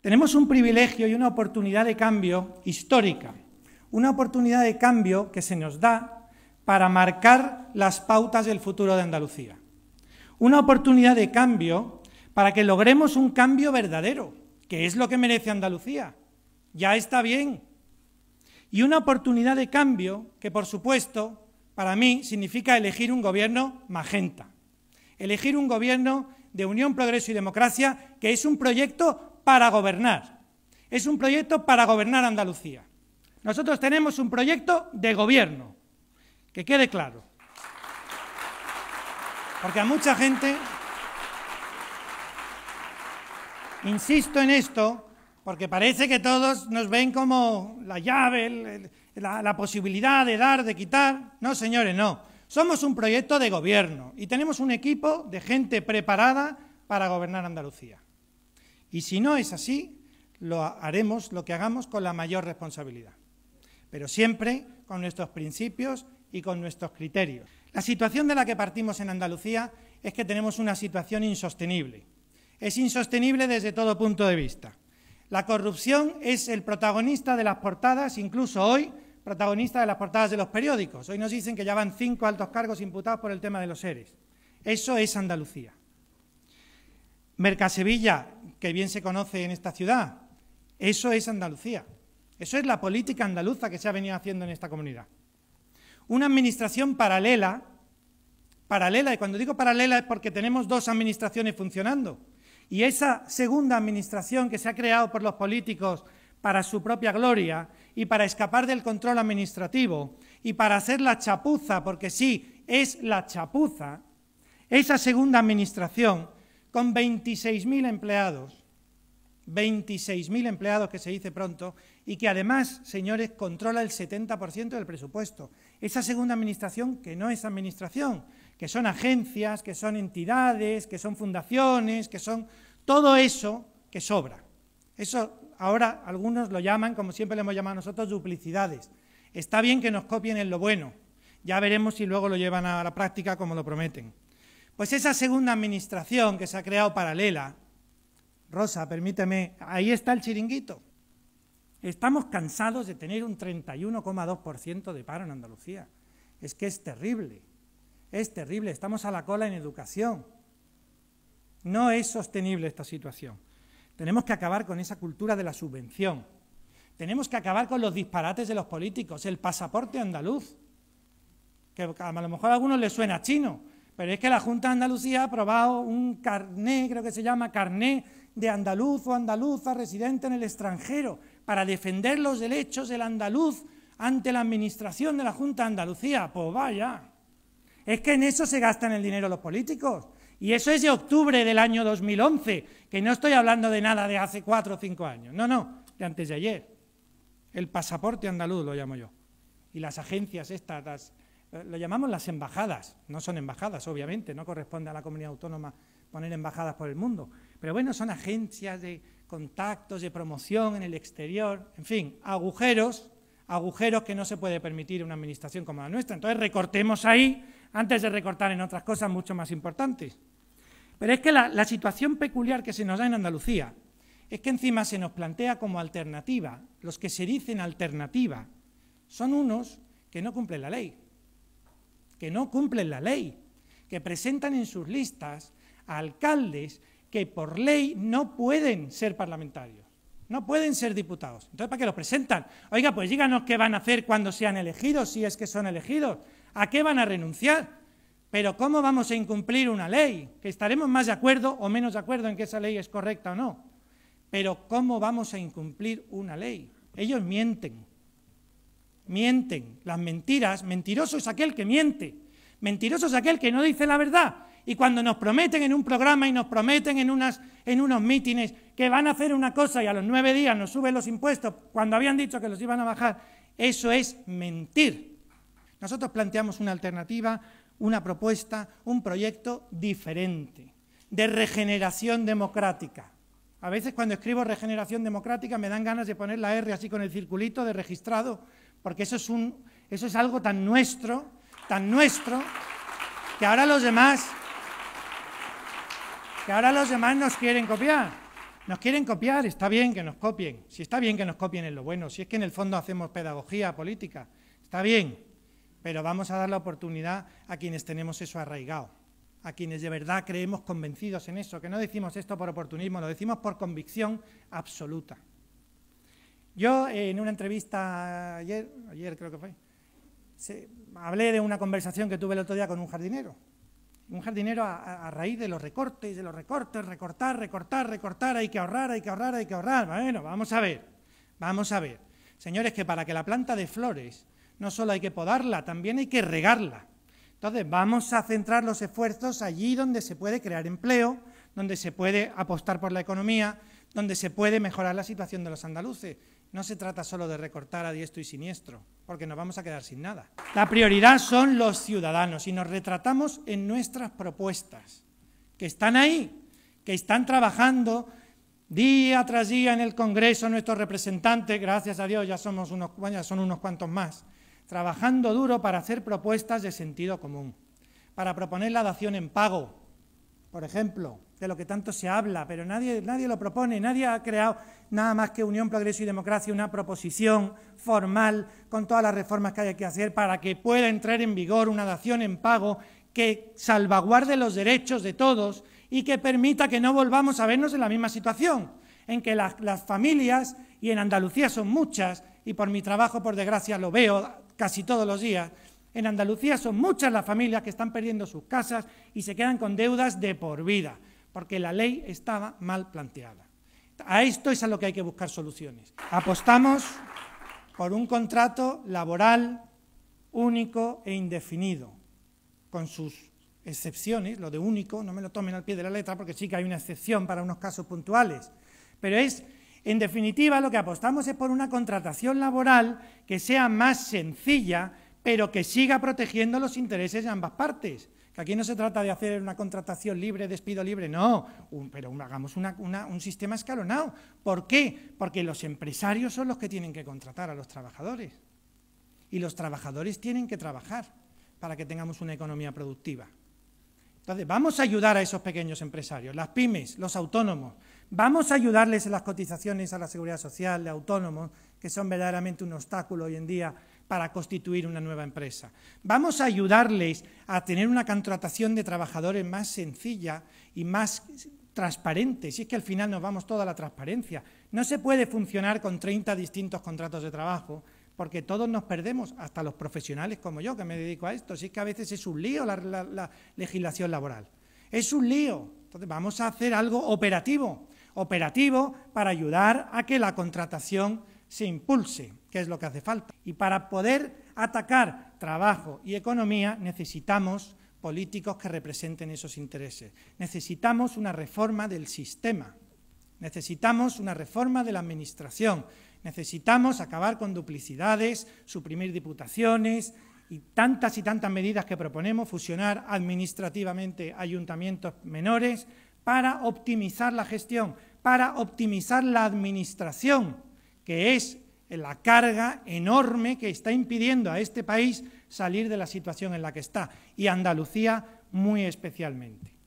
Tenemos un privilegio y una oportunidad de cambio histórica, una oportunidad de cambio que se nos da para marcar las pautas del futuro de Andalucía, una oportunidad de cambio para que logremos un cambio verdadero, que es lo que merece Andalucía. Ya está bien. Y una oportunidad de cambio que, por supuesto, para mí significa elegir un gobierno magenta, elegir un gobierno de Unión, Progreso y Democracia, que es un proyecto para gobernar. Es un proyecto para gobernar Andalucía. Nosotros tenemos un proyecto de gobierno, que quede claro. Porque a mucha gente, insisto en esto, porque parece que todos nos ven como la llave, la posibilidad de dar, de quitar. No, señores, no. Somos un proyecto de gobierno y tenemos un equipo de gente preparada para gobernar Andalucía. Y si no es así, lo haremos, lo que hagamos, con la mayor responsabilidad, pero siempre con nuestros principios y con nuestros criterios. La situación de la que partimos en Andalucía es que tenemos una situación insostenible. Es insostenible desde todo punto de vista. La corrupción es el protagonista de las portadas, incluso hoy, protagonista de las portadas de los periódicos. Hoy nos dicen que ya van cinco altos cargos imputados por el tema de los seres. Eso es Andalucía. Mercasevilla que bien se conoce en esta ciudad. Eso es Andalucía. Eso es la política andaluza que se ha venido haciendo en esta comunidad. Una administración paralela, paralela, y cuando digo paralela es porque tenemos dos administraciones funcionando. Y esa segunda administración que se ha creado por los políticos para su propia gloria y para escapar del control administrativo y para hacer la chapuza, porque sí, es la chapuza, esa segunda administración con 26.000 empleados, 26.000 empleados que se dice pronto, y que además, señores, controla el 70% del presupuesto. Esa segunda administración que no es administración, que son agencias, que son entidades, que son fundaciones, que son todo eso que sobra. Eso ahora algunos lo llaman, como siempre lo hemos llamado nosotros, duplicidades. Está bien que nos copien en lo bueno, ya veremos si luego lo llevan a la práctica como lo prometen. Pues esa segunda administración que se ha creado paralela, Rosa, permíteme, ahí está el chiringuito. Estamos cansados de tener un 31,2% de paro en Andalucía. Es que es terrible, es terrible, estamos a la cola en educación. No es sostenible esta situación. Tenemos que acabar con esa cultura de la subvención. Tenemos que acabar con los disparates de los políticos, el pasaporte andaluz, que a lo mejor a algunos les suena chino, pero es que la Junta de Andalucía ha aprobado un carné, creo que se llama carné, de andaluz o andaluza residente en el extranjero, para defender los derechos del andaluz ante la administración de la Junta de Andalucía. Pues vaya. Es que en eso se gastan el dinero los políticos. Y eso es de octubre del año 2011, que no estoy hablando de nada de hace cuatro o cinco años. No, no, de antes de ayer. El pasaporte andaluz lo llamo yo. Y las agencias estas, eh, lo llamamos las embajadas, no son embajadas, obviamente, no corresponde a la comunidad autónoma poner embajadas por el mundo, pero bueno, son agencias de contactos, de promoción en el exterior, en fin, agujeros, agujeros que no se puede permitir una administración como la nuestra. Entonces recortemos ahí antes de recortar en otras cosas mucho más importantes. Pero es que la, la situación peculiar que se nos da en Andalucía es que encima se nos plantea como alternativa, los que se dicen alternativa son unos que no cumplen la ley que no cumplen la ley, que presentan en sus listas a alcaldes que por ley no pueden ser parlamentarios, no pueden ser diputados. Entonces, ¿para qué los presentan? Oiga, pues díganos qué van a hacer cuando sean elegidos, si es que son elegidos, a qué van a renunciar. Pero ¿cómo vamos a incumplir una ley? Que estaremos más de acuerdo o menos de acuerdo en que esa ley es correcta o no. Pero ¿cómo vamos a incumplir una ley? Ellos mienten mienten. Las mentiras, mentiroso es aquel que miente. Mentiroso es aquel que no dice la verdad. Y cuando nos prometen en un programa y nos prometen en, unas, en unos mítines que van a hacer una cosa y a los nueve días nos suben los impuestos cuando habían dicho que los iban a bajar, eso es mentir. Nosotros planteamos una alternativa, una propuesta, un proyecto diferente, de regeneración democrática. A veces cuando escribo regeneración democrática me dan ganas de poner la R así con el circulito de registrado porque eso es, eso es algo tan nuestro, tan nuestro, que ahora los demás, que ahora los demás nos quieren copiar. Nos quieren copiar, está bien que nos copien, si está bien que nos copien es lo bueno, si es que en el fondo hacemos pedagogía política, está bien, pero vamos a dar la oportunidad a quienes tenemos eso arraigado, a quienes de verdad creemos convencidos en eso, que no decimos esto por oportunismo, lo decimos por convicción absoluta. Yo en una entrevista ayer, ayer creo que fue, hablé de una conversación que tuve el otro día con un jardinero. Un jardinero a, a, raíz de los recortes, de los recortes, recortar, recortar, recortar, hay que ahorrar, hay que ahorrar, hay que ahorrar. Bueno, vamos a ver, vamos a ver. Señores, que para que la planta de flores no solo hay que podarla, también hay que regarla. Entonces, vamos a centrar los esfuerzos allí donde se puede crear empleo, donde se puede apostar por la economía, donde se puede mejorar la situación de los andaluces. No se trata solo de recortar a diestro y siniestro, porque nos vamos a quedar sin nada. La prioridad son los ciudadanos y nos retratamos en nuestras propuestas, que están ahí, que están trabajando día tras día en el Congreso, nuestros representantes, gracias a Dios ya, somos unos, ya son unos cuantos más, trabajando duro para hacer propuestas de sentido común, para proponer la dación en pago, por ejemplo, de lo que tanto se habla, pero nadie, lo propone, nadie ha creado nada más que Unión, Progreso y Democracia, una proposición formal con todas las reformas que haya que hacer para que pueda entrar en vigor una dación en pago que salvaguarde los derechos de todos y que permita que no volvamos a vernos en la misma situación, en que las familias, y en Andalucía son muchas, y por mi trabajo, por desgracia, lo veo casi todos los días, en Andalucía son muchas las familias que están perdiendo sus casas y se quedan con deudas de por vida porque la ley estaba mal planteada. A esto es a lo que hay que buscar soluciones. Apostamos por un contrato laboral único e indefinido, con sus excepciones, lo de único, no me lo tomen al pie de la letra porque sí que hay una excepción para unos casos puntuales, pero es, en definitiva, lo que apostamos es por una contratación laboral que sea más sencilla, pero que siga protegiendo los intereses de ambas partes. Aquí no se trata de hacer una contratación libre, despido libre, no, pero hagamos un sistema escalonado. ¿Por qué? Porque los empresarios son los que tienen que contratar a los trabajadores y los trabajadores tienen que trabajar para que tengamos una economía productiva. Entonces, vamos a ayudar a esos pequeños empresarios, las pymes, los autónomos, vamos a ayudarles en las cotizaciones a la seguridad social de autónomos, que son verdaderamente un obstáculo hoy en día para constituir una nueva empresa. Vamos a ayudarles a tener una contratación de trabajadores más sencilla y más transparente, si es que al final nos vamos toda la transparencia. No se puede funcionar con 30 distintos contratos de trabajo, porque todos nos perdemos, hasta los profesionales como yo que me dedico a esto, si es que a veces es un lío la, la legislación laboral. Es un lío. Entonces vamos a hacer algo operativo, operativo para ayudar a que la contratación se impulse, que es lo que hace falta. Y para poder atacar trabajo y economía necesitamos políticos que representen esos intereses. Necesitamos una reforma del sistema, necesitamos una reforma de la administración, necesitamos acabar con duplicidades, suprimir diputaciones y tantas y tantas medidas que proponemos, fusionar administrativamente ayuntamientos menores para optimizar la gestión, para optimizar la administración que es la carga enorme que está impidiendo a este país salir de la situación en la que está, y Andalucía muy especialmente.